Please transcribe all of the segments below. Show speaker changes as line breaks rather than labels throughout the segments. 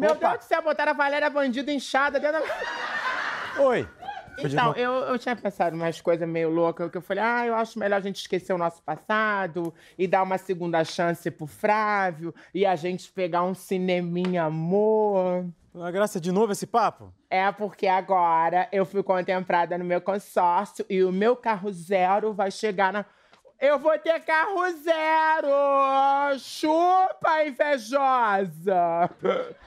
Meu Opa. Deus do céu, botaram a Valéria Bandida inchada dentro da. Oi. Então, eu, eu tinha pensado umas coisas meio loucas, que eu falei, ah, eu acho melhor a gente esquecer o nosso passado e dar uma segunda chance pro Frávio e a gente pegar um cineminha amor. A graça de novo esse papo? É porque agora eu fui contemplada no meu consórcio e o meu carro zero vai chegar na eu vou ter carro zero! Chupa, invejosa!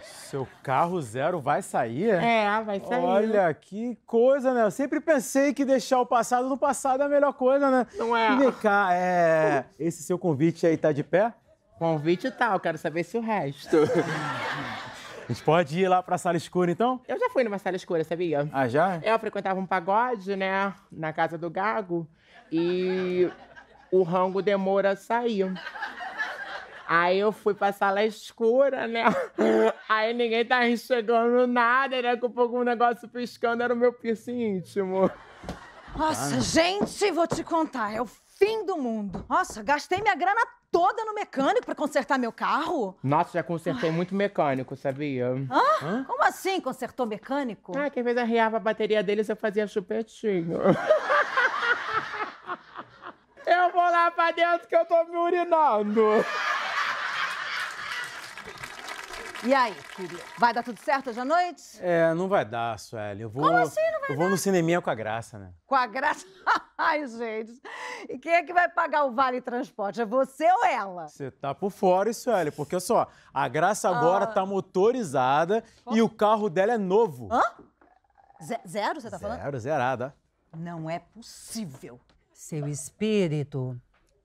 Seu carro zero vai sair? É? é, vai sair. Olha, que coisa, né? Eu sempre pensei que deixar o passado no passado é a melhor coisa, né? Não é? E vem cá, é... esse seu convite aí tá de pé? Convite tal, tá, quero saber se o resto. A gente pode ir lá pra sala escura, então? Eu já fui numa sala escura, sabia? Ah, já? Eu frequentava um pagode, né? Na casa do Gago. E o rango demora a sair. Aí eu fui pra sala escura, né? Aí ninguém tava tá enxergando nada, né? Com pouco um negócio piscando, era o meu piercing íntimo.
Nossa, ah, gente, vou te contar, é o fim do mundo. Nossa, gastei minha grana toda no mecânico para consertar meu carro?
Nossa, já consertei Ai. muito mecânico, sabia? Hã?
Hã? Como assim consertou mecânico? Ah, que às vezes arriava a bateria deles eu fazia
chupetinho. vou lá pra dentro que eu tô me urinando.
E aí, querido? Vai dar tudo certo hoje à noite?
É, não vai dar, Sueli. Eu vou, Como assim não vai Eu vou dar? no cineminha com a graça, né?
Com a graça? Ai, gente. E quem é que vai pagar o vale transporte? É você ou ela?
Você tá por fora, Sueli, porque só, a graça ah. agora ah. tá motorizada Como? e o carro dela é novo.
Hã? Zero, você tá falando? Zero, zerada. Não é possível. Seu espírito,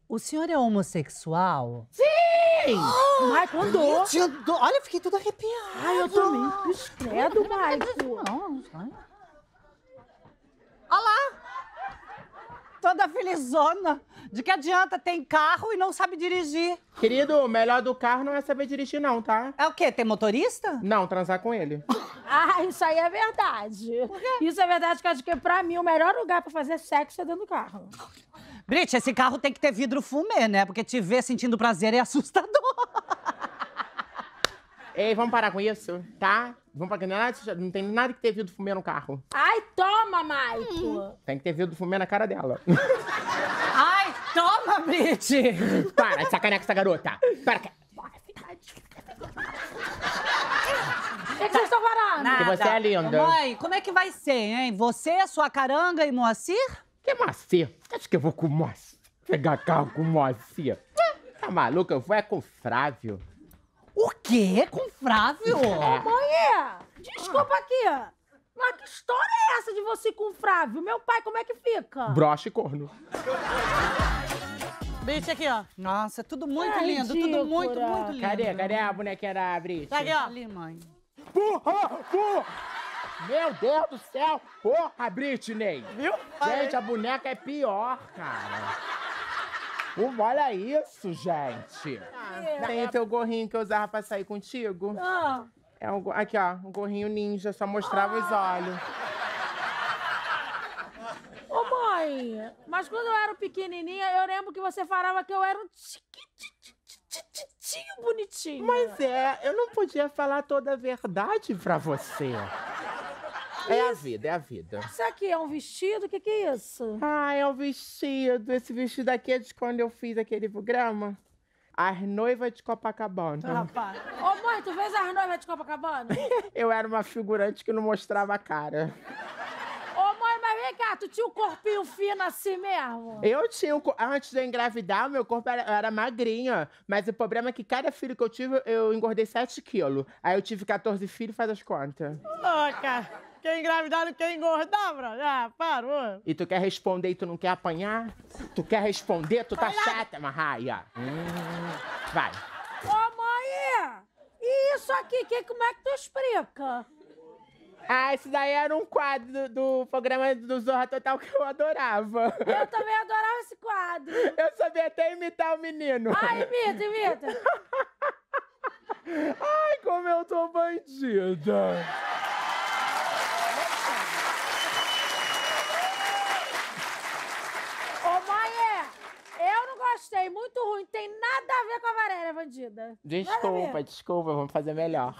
o senhor é homossexual? Sim! Oh, Michael Do... Olha, fiquei toda arrepiada. Ai, eu também. Credo, Michael. Olha lá. Toda felizona. De que adianta? Tem carro e não sabe dirigir.
Querido, o melhor do carro não é saber dirigir, não, tá? É o quê? Tem motorista? Não, transar com ele.
Ah, isso aí é verdade. Isso é verdade, porque pra mim o melhor lugar pra fazer sexo é dentro do carro. Brit, esse carro tem que ter vidro fumê, né? Porque te ver sentindo prazer é assustador. Ei, vamos parar
com isso, tá? Vamos pra é nada, não tem nada que ter vidro fumê no carro.
Ai, toma, Maico! Hum.
Tem que ter vidro fumê na cara dela.
Ai, toma, Brit!
Para, sacanear com essa garota. Para,
que vocês estão falando? Que você é linda. Mãe, como é que vai ser, hein? Você, sua caranga e Moacir?
Que Moacir? Acho que eu vou com o Moacir. Pegar carro com o Moacir. Tá maluca? Eu vou é com o Frávio.
O quê? Com Frávio? É. Mãe, é. desculpa ah. aqui. Mas que história é essa de você com o Frávio? Meu pai, como é que fica? Brocha e corno. Brite aqui, ó.
Nossa, tudo muito Ai, lindo, tudo muito, muito lindo. Cadê?
Cadê a bonequinha da Brit? Tá aqui, ó. Ali, mãe.
Burra! Burra! Meu Deus do céu! Porra, Britney! Viu? Gente, a boneca é pior, cara. Uh, olha isso, gente. É. Tem o teu gorrinho que eu usava pra sair contigo. Ah. É um, aqui, ó, um gorrinho ninja, só mostrava ah. os
olhos. Ô, mãe, mas quando eu era pequenininha, eu lembro que você falava que eu era um tiquititi tititinho bonitinho.
Mas é, eu não podia falar toda a verdade pra você. É a vida, é a vida. Isso aqui é um vestido? O que, que é isso? Ah, é um vestido. Esse vestido aqui é de quando eu fiz aquele programa. As noivas de Copacabana. rapaz.
Ô mãe, tu fez as noivas de Copacabana?
eu era uma figurante que não mostrava a cara
tu tinha um corpinho fino assim mesmo?
Eu tinha um, Antes de eu engravidar, meu corpo era, era magrinha. Mas o problema é que cada filho que eu tive, eu engordei 7 quilos. Aí eu tive 14 filhos, faz as contas.
Louca! Quem engravidar não quer engordar, bro. Ah, parou.
E tu quer responder e tu não quer apanhar? Tu quer responder? Tu tá chata, é Marraia. Hum. Vai.
Ô, mãe! E isso aqui, que, como é que tu explica? Ah, esse daí era um quadro do, do programa
do Zorra Total que eu adorava. Eu também adorava esse quadro. Eu sabia até imitar o menino. Ah, imita, imita. Ai, como eu tô
bandida. Ô, mãe, eu não gostei. Muito ruim. Tem nada a ver com a Varela, bandida. Desculpa,
desculpa. Vamos fazer melhor.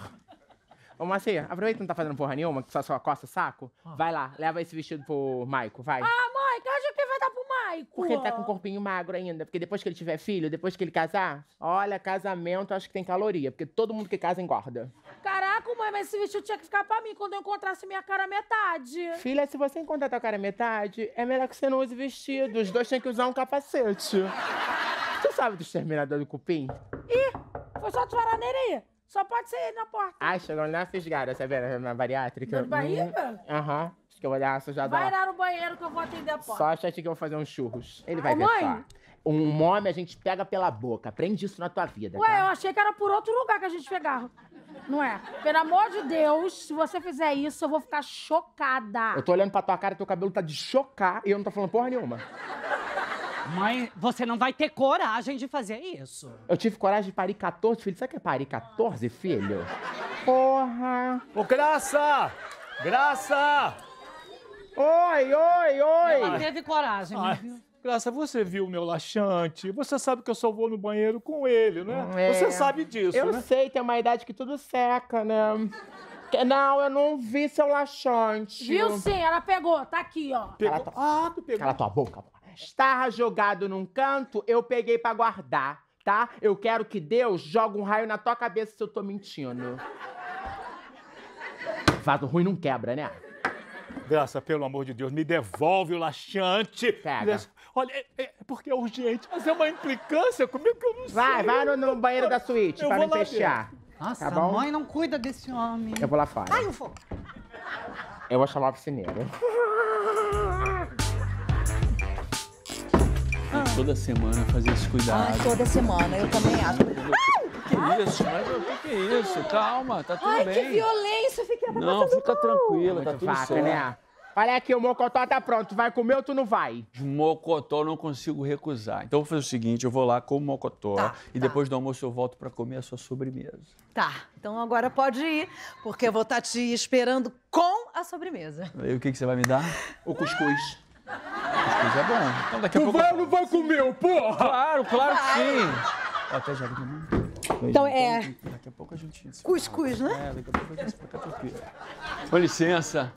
Ô, Macia, aproveita que não tá fazendo porra nenhuma, que só sua costa saco. Ah. Vai lá, leva esse vestido pro Maico, vai. Ah,
mãe, que eu que vai dar pro Maico. Porque ele tá com
um corpinho magro ainda. Porque depois que ele tiver filho, depois que ele casar, olha, casamento acho que tem caloria. Porque todo mundo que casa engorda.
Caraca, mãe, mas esse vestido tinha que ficar pra mim quando eu encontrasse minha cara metade. Filha,
se você encontrar tua cara metade, é melhor que você não use vestido. Os dois têm que usar um capacete. Você sabe do exterminador do cupim?
Ih, foi só falar nele aí. Só pode ser ele na porta.
Ai, chegou na fisgada, sabe? Né? Na bariátrica. Na Bahia? Hum. Aham. Uhum. Acho que eu vou olhar sujada Vai lá
no banheiro que eu vou atender a porta. Só
acha que eu vou fazer uns churros. Ele vai ver mãe. só. Um homem a gente pega pela boca. Aprende isso na tua vida. Ué,
tá? eu achei que era por outro lugar que a gente pegava. Não é? Pelo amor de Deus, se você fizer isso, eu vou ficar chocada. Eu tô
olhando pra tua cara, teu cabelo tá de chocar e eu não tô falando porra nenhuma.
Mas você não vai ter coragem de fazer isso.
Eu tive coragem de parir 14 filhos. Sabe o que é parir 14 filhos?
Porra! Ô, Graça! Graça! Oi,
oi, oi! Ela teve
coragem, Ai. viu?
Né? Graça, você viu o meu laxante, você sabe que eu só vou no banheiro com ele, né? É. Você sabe disso, eu né? Eu sei, tem uma idade que tudo seca, né? Não, eu não vi seu laxante. Viu sim,
ela pegou, tá aqui,
ó. Pegou? Cala ah, tu pegou. Cala tua boca, estava jogado num canto, eu peguei para guardar, tá? Eu quero que Deus jogue um raio na tua cabeça se eu tô mentindo. Vaso ruim não quebra, né? Graça, pelo amor de Deus, me devolve o laxante. Pega. Olha, é, é, é porque é urgente, mas é uma implicância comigo que eu não sei. Vai, vai no, banheiro da suíte para me fechar. Nossa, tá a mãe não
cuida desse homem. Eu vou lá fora. Ai, eu vou.
Eu vou chamar o piscineiro. toda semana fazer esse cuidado.
Ai, toda semana, eu também acho. Que é isso? Mas o que, que é isso? Calma, tá tudo Ai, bem. Ai, que
violência, fica tá Não, fica mal.
tranquila, tá tudo vaca, né? certo. Né?
Olha aqui, o mocotó tá pronto. Tu vai comer ou tu não vai?
Mocotó não consigo recusar. Então eu vou fazer o seguinte, eu vou lá com o mocotó tá, e tá. depois do almoço eu volto para comer a sua sobremesa. Tá, então agora pode ir, porque eu vou estar tá te esperando com a sobremesa. E o que, que você vai me dar? O cuscuz. Cuscuz é bom. Então daqui a pouco. Vai, não vai comer, sim. porra! Claro, claro que sim. até tá já Então é. Daqui a pouco a gente. Cuscuz, né? É, daqui a pouco a gente explica tudo. Com licença.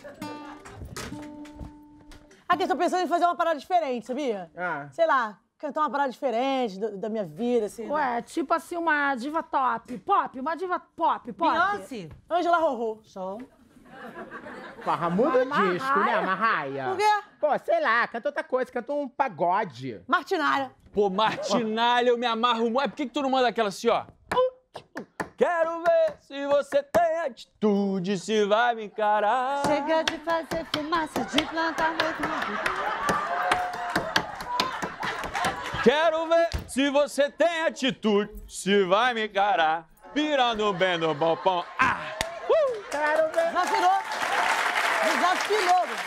Aqui, tô pensando em fazer uma parada diferente, sabia? Ah. Sei lá, cantar uma parada diferente do, da minha vida, assim. Né? Ué, né? tipo assim, uma diva top. Pop, uma diva pop, pop. Beyoncé. Angela Rorô. Show. Parra muda o disco, né, Marraia? Por quê?
Pô, sei lá, canta outra coisa, canta um pagode.
Martinalha.
Pô, Martinalha, eu
me amarro muito. É, por que, que tu não manda aquela assim, ó? Quero ver se você tem atitude, se vai me encarar. Chega de fazer fumaça, de plantar medo. Quero ver se você tem atitude, se vai me encarar. Virando bem no pão. Ah! Uh! Quero ver. Já virou. Desafilou.